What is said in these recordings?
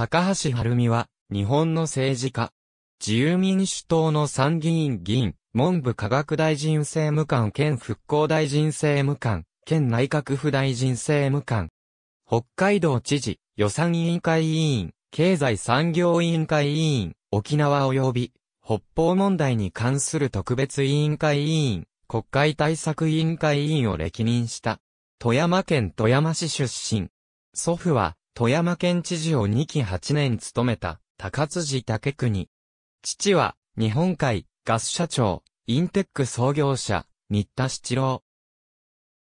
高橋晴美は、日本の政治家。自由民主党の参議院議員、文部科学大臣政務官兼復興大臣政務官、県内閣府大臣政務官。北海道知事、予算委員会委員、経済産業委員会委員、沖縄及び、北方問題に関する特別委員会委員、国会対策委員会委員を歴任した。富山県富山市出身。祖父は、富山県知事を2期8年務めた、高辻武国。父は、日本海、ガス社長、インテック創業者、新田七郎。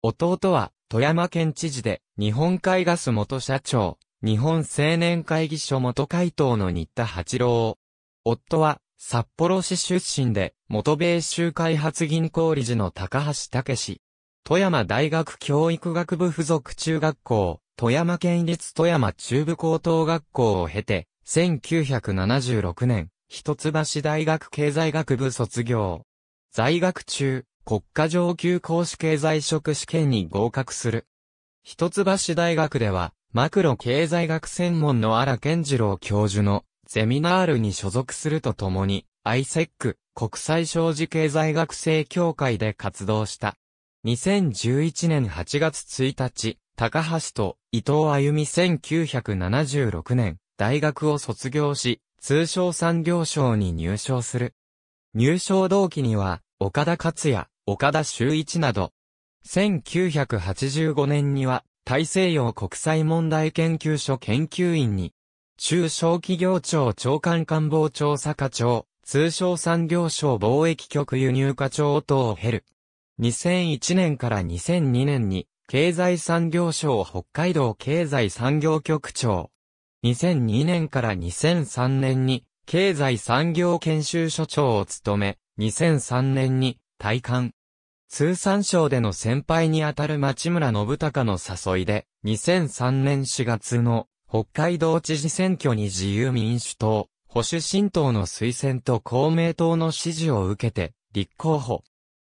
弟は、富山県知事で、日本海ガス元社長、日本青年会議所元会頭の新田八郎。夫は、札幌市出身で、元米州開発銀行理事の高橋武史。富山大学教育学部附属中学校、富山県立富山中部高等学校を経て、1976年、一橋大学経済学部卒業。在学中、国家上級講師経済職試験に合格する。一橋大学では、マクロ経済学専門の荒健次郎教授のゼミナールに所属するとともに、ISEC、国際商事経済学生協会で活動した。2011年8月1日、高橋と伊藤歩美1976年、大学を卒業し、通商産業省に入省する。入省同期には、岡田克也、岡田修一など、1985年には、大西洋国際問題研究所研究員に、中小企業庁長官官房調査課長、通商産業省貿易局輸入課長等を経る。2001年から2002年に経済産業省北海道経済産業局長。2002年から2003年に経済産業研修所長を務め、2003年に退官。通産省での先輩にあたる町村信孝の誘いで、2003年4月の北海道知事選挙に自由民主党、保守新党の推薦と公明党の支持を受けて、立候補。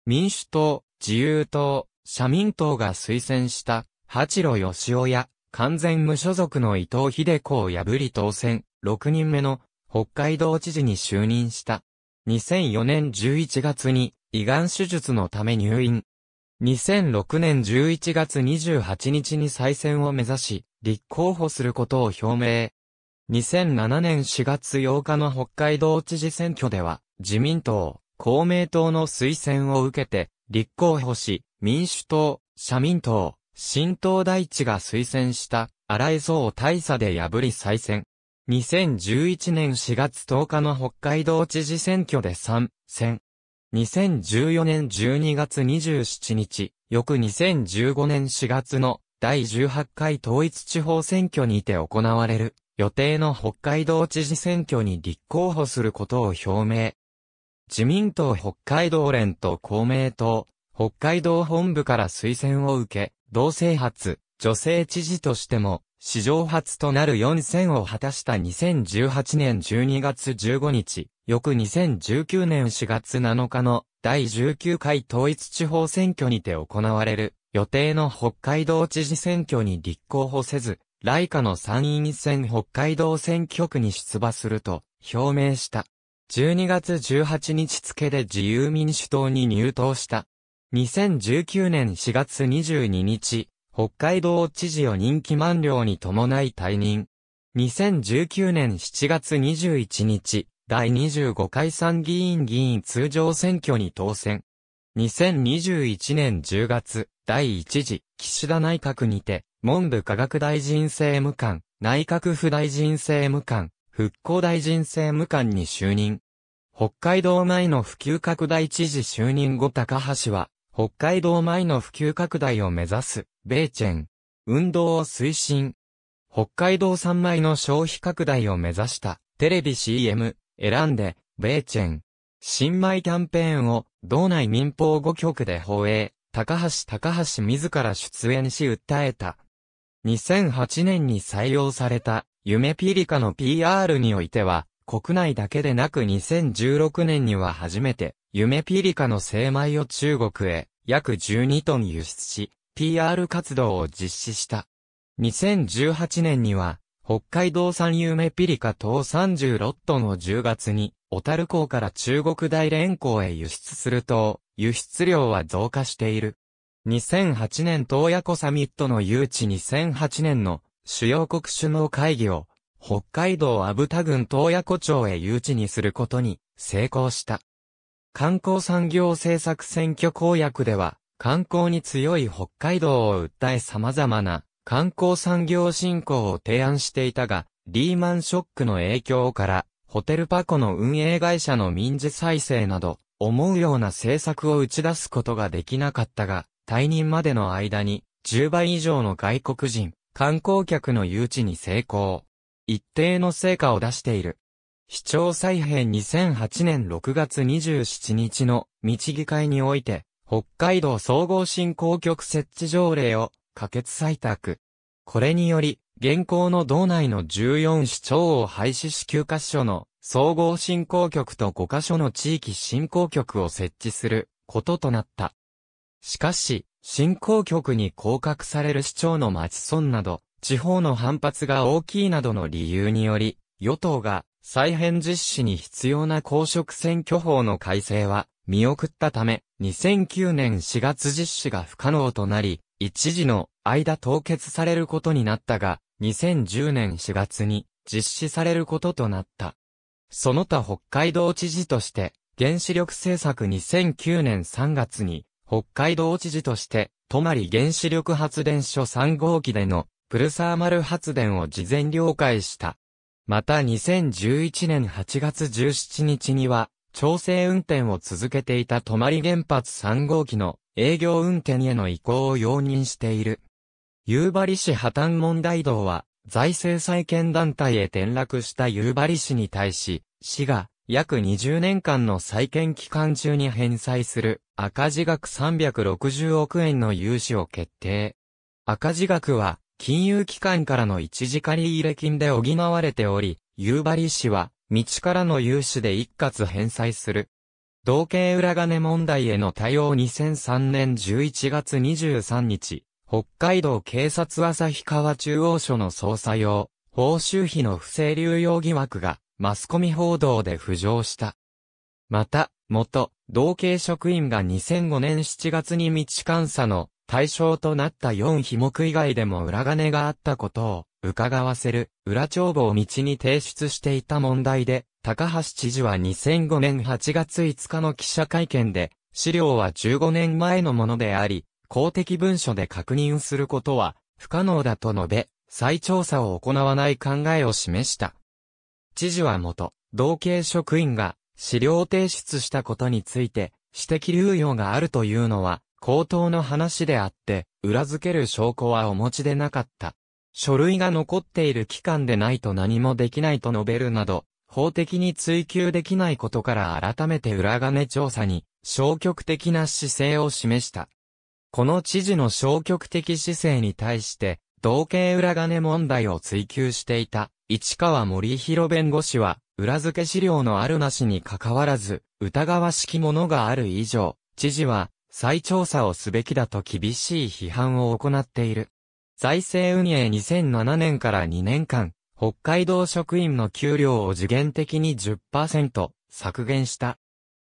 民主党、自由党、社民党が推薦した、八路義雄や、完全無所属の伊藤秀子を破り当選、6人目の北海道知事に就任した。2004年11月に胃がん手術のため入院。2006年11月28日に再選を目指し、立候補することを表明。2007年4月8日の北海道知事選挙では、自民党、公明党の推薦を受けて、立候補し、民主党、社民党、新党大地が推薦した荒井蔵を大差で破り再選。2011年4月10日の北海道知事選挙で3戦。2014年12月27日、翌2015年4月の第18回統一地方選挙にて行われる予定の北海道知事選挙に立候補することを表明。自民党北海道連と公明党、北海道本部から推薦を受け、同性初、女性知事としても、史上初となる4選を果たした2018年12月15日、翌2019年4月7日の第19回統一地方選挙にて行われる予定の北海道知事選挙に立候補せず、来下の参院選北海道選挙区に出馬すると表明した。12月18日付で自由民主党に入党した。2019年4月22日、北海道知事を任期満了に伴い退任。2019年7月21日、第25回参議院議員通常選挙に当選。2021年10月、第1次、岸田内閣にて、文部科学大臣政務官、内閣府大臣政務官、復興大臣政務官に就任。北海道前の普及拡大知事就任後高橋は、北海道前の普及拡大を目指す、米チェン、運動を推進。北海道産米の消費拡大を目指した、テレビ CM、選んで、米チェン、新米キャンペーンを、道内民放5局で放映、高橋高橋自ら出演し訴えた。2008年に採用された夢ピリカの PR においては、国内だけでなく2016年には初めて、夢ピリカの精米を中国へ約12トン輸出し、PR 活動を実施した。2018年には、北海道産夢ピリカ等36トンを10月に、小樽港から中国大連港へ輸出すると、輸出量は増加している。2008年東野湖サミットの誘致2008年の主要国首脳会議を、北海道阿武田郡洞爺湖町へ誘致にすることに成功した。観光産業政策選挙公約では、観光に強い北海道を訴え様々な観光産業振興を提案していたが、リーマンショックの影響から、ホテルパコの運営会社の民事再生など、思うような政策を打ち出すことができなかったが、退任までの間に、10倍以上の外国人、観光客の誘致に成功。一定の成果を出している。市長再編2008年6月27日の道議会において、北海道総合振興局設置条例を可決採択。これにより、現行の道内の14市町を廃止し9カ所の総合振興局と5カ所の地域振興局を設置することとなった。しかし、振興局に降格される市長の町村など、地方の反発が大きいなどの理由により、与党が再編実施に必要な公職選挙法の改正は見送ったため、2009年4月実施が不可能となり、一時の間凍結されることになったが、2010年4月に実施されることとなった。その他北海道知事として、原子力政策2009年3月に北海道知事として、泊原子力発電所3号機でのプルサーマル発電を事前了解した。また2011年8月17日には、調整運転を続けていた泊原発3号機の営業運転への移行を容認している。夕張市破綻問題道は、財政再建団体へ転落した夕張市に対し、市が約20年間の再建期間中に返済する赤字額360億円の融資を決定。赤字額は金融機関からの一時借入金で補われており、夕張市は道からの融資で一括返済する。同型裏金問題への対応2003年11月23日、北海道警察旭川中央署の捜査用、報酬費の不正流用疑惑がマスコミ報道で浮上した。また、元、同系職員が2005年7月に道監査の対象となった4被目以外でも裏金があったことを伺わせる裏帳簿を道に提出していた問題で、高橋知事は2005年8月5日の記者会見で、資料は15年前のものであり、公的文書で確認することは不可能だと述べ、再調査を行わない考えを示した。知事は元、同系職員が資料提出したことについて、指摘流用があるというのは、口頭の話であって、裏付ける証拠はお持ちでなかった。書類が残っている期間でないと何もできないと述べるなど、法的に追及できないことから改めて裏金調査に消極的な姿勢を示した。この知事の消極的姿勢に対して、同型裏金問題を追求していた、市川森弘弁護士は、裏付け資料のあるなしに関わらず、疑わしきものがある以上、知事は、再調査をすべきだと厳しい批判を行っている。財政運営2007年から2年間、北海道職員の給料を次元的に10%削減した。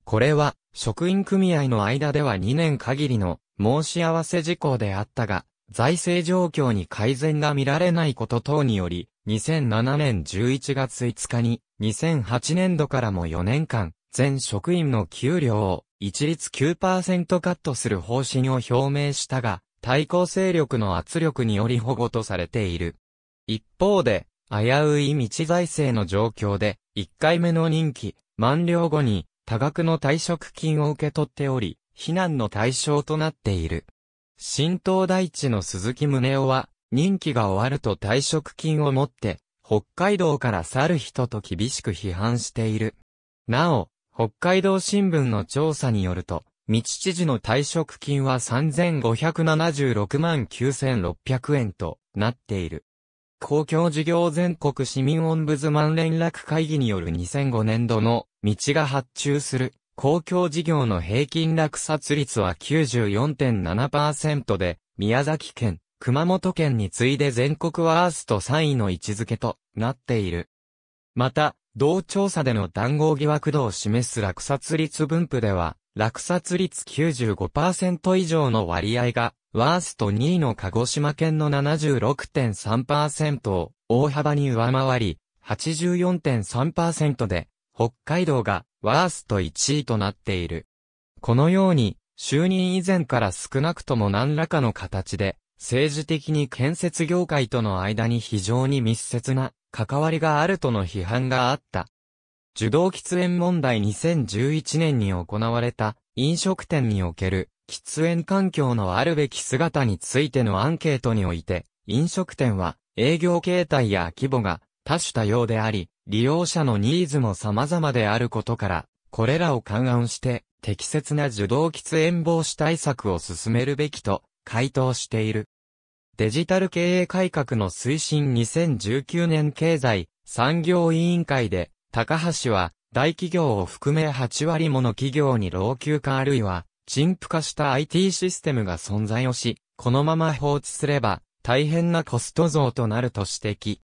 これは、職員組合の間では2年限りの申し合わせ事項であったが、財政状況に改善が見られないこと等により、2007年11月5日に、2008年度からも4年間、全職員の給料を一律9%カットする方針を表明したが、対抗勢力の圧力により保護とされている。一方で、危うい道財政の状況で、1回目の任期、満了後に、多額の退職金を受け取っており、非難の対象となっている。新東大地の鈴木宗男は、任期が終わると退職金を持って、北海道から去る人と厳しく批判している。なお、北海道新聞の調査によると、道知事の退職金は3576万9600円となっている。公共事業全国市民オンブズマン連絡会議による2005年度の道が発注する公共事業の平均落札率は94.7%で、宮崎県、熊本県に次いで全国ワースト3位の位置づけとなっている。また、同調査での談合疑惑度を示す落札率分布では、落札率95%以上の割合が、ワースト2位の鹿児島県の76.3%を大幅に上回り、84.3%で、北海道がワースト1位となっている。このように、就任以前から少なくとも何らかの形で、政治的に建設業界との間に非常に密接な関わりがあるとの批判があった。受動喫煙問題2011年に行われた飲食店における喫煙環境のあるべき姿についてのアンケートにおいて、飲食店は営業形態や規模が多種多様であり、利用者のニーズも様々であることから、これらを勘案して、適切な受動喫煙防止対策を進めるべきと、回答している。デジタル経営改革の推進2019年経済産業委員会で、高橋は、大企業を含め8割もの企業に老朽化あるいは、陳腐化した IT システムが存在をし、このまま放置すれば、大変なコスト増となると指摘。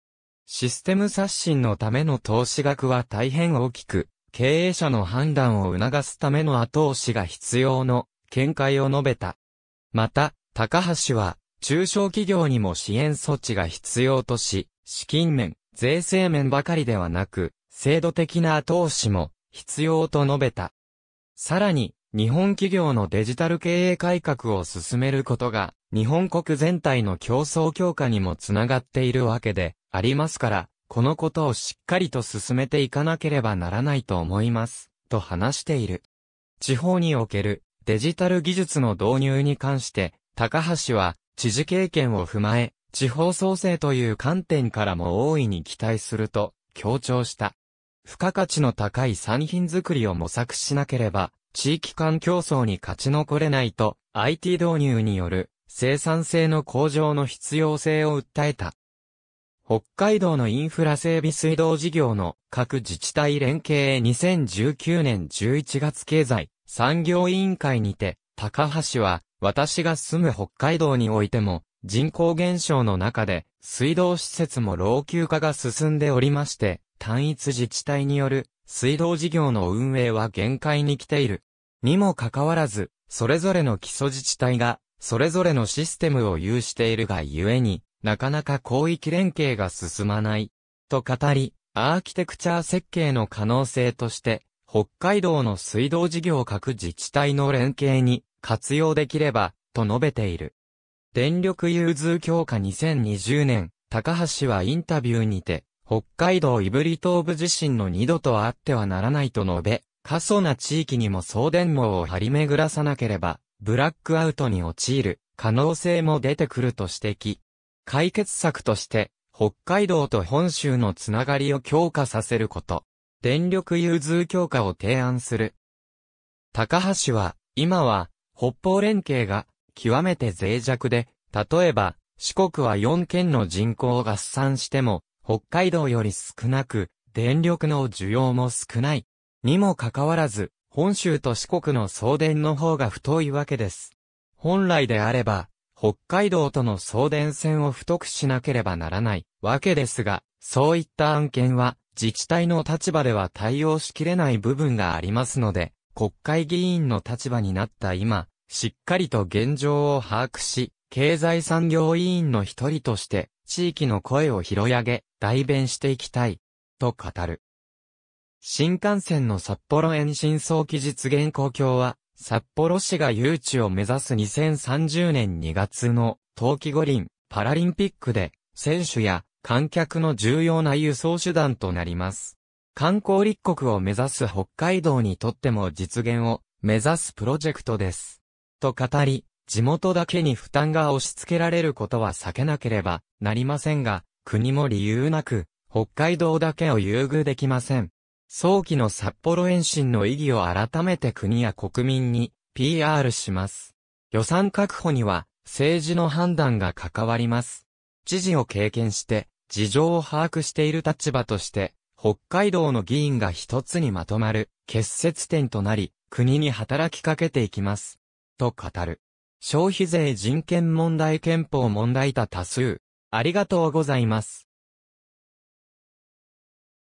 システム刷新のための投資額は大変大きく、経営者の判断を促すための後押しが必要の見解を述べた。また、高橋は、中小企業にも支援措置が必要とし、資金面、税制面ばかりではなく、制度的な後押しも必要と述べた。さらに、日本企業のデジタル経営改革を進めることが日本国全体の競争強化にもつながっているわけでありますから、このことをしっかりと進めていかなければならないと思います、と話している。地方におけるデジタル技術の導入に関して、高橋は知事経験を踏まえ、地方創生という観点からも大いに期待すると強調した。付加価値の高い産品づくりを模索しなければ、地域間競争に勝ち残れないと、IT 導入による生産性の向上の必要性を訴えた。北海道のインフラ整備水道事業の各自治体連携2019年11月経済産業委員会にて、高橋は、私が住む北海道においても、人口減少の中で、水道施設も老朽化が進んでおりまして、単一自治体による水道事業の運営は限界に来ている。にもかかわらず、それぞれの基礎自治体がそれぞれのシステムを有しているがゆえに、なかなか広域連携が進まない。と語り、アーキテクチャー設計の可能性として、北海道の水道事業各自治体の連携に活用できれば、と述べている。電力融通強化2020年、高橋はインタビューにて、北海道胆振東部地震の二度とあってはならないと述べ、過疎な地域にも送電網を張り巡らさなければブラックアウトに陥る可能性も出てくると指摘。解決策として、北海道と本州のつながりを強化させること。電力融通強化を提案する。高橋は、今は、北方連携が、極めて脆弱で、例えば、四国は4県の人口を合算しても、北海道より少なく、電力の需要も少ない。にもかかわらず、本州と四国の送電の方が太いわけです。本来であれば、北海道との送電線を太くしなければならないわけですが、そういった案件は、自治体の立場では対応しきれない部分がありますので、国会議員の立場になった今、しっかりと現状を把握し、経済産業委員の一人として、地域の声を拾い上げ、代弁していきたい、と語る。新幹線の札幌延伸早期実現公共は、札幌市が誘致を目指す2030年2月の冬季五輪パラリンピックで、選手や観客の重要な輸送手段となります。観光立国を目指す北海道にとっても実現を目指すプロジェクトです。と語り、地元だけに負担が押し付けられることは避けなければなりませんが、国も理由なく、北海道だけを優遇できません。早期の札幌延伸の意義を改めて国や国民に PR します。予算確保には政治の判断が関わります。知事を経験して事情を把握している立場として北海道の議員が一つにまとまる結節点となり国に働きかけていきます。と語る。消費税人権問題憲法問題多多数。ありがとうございます。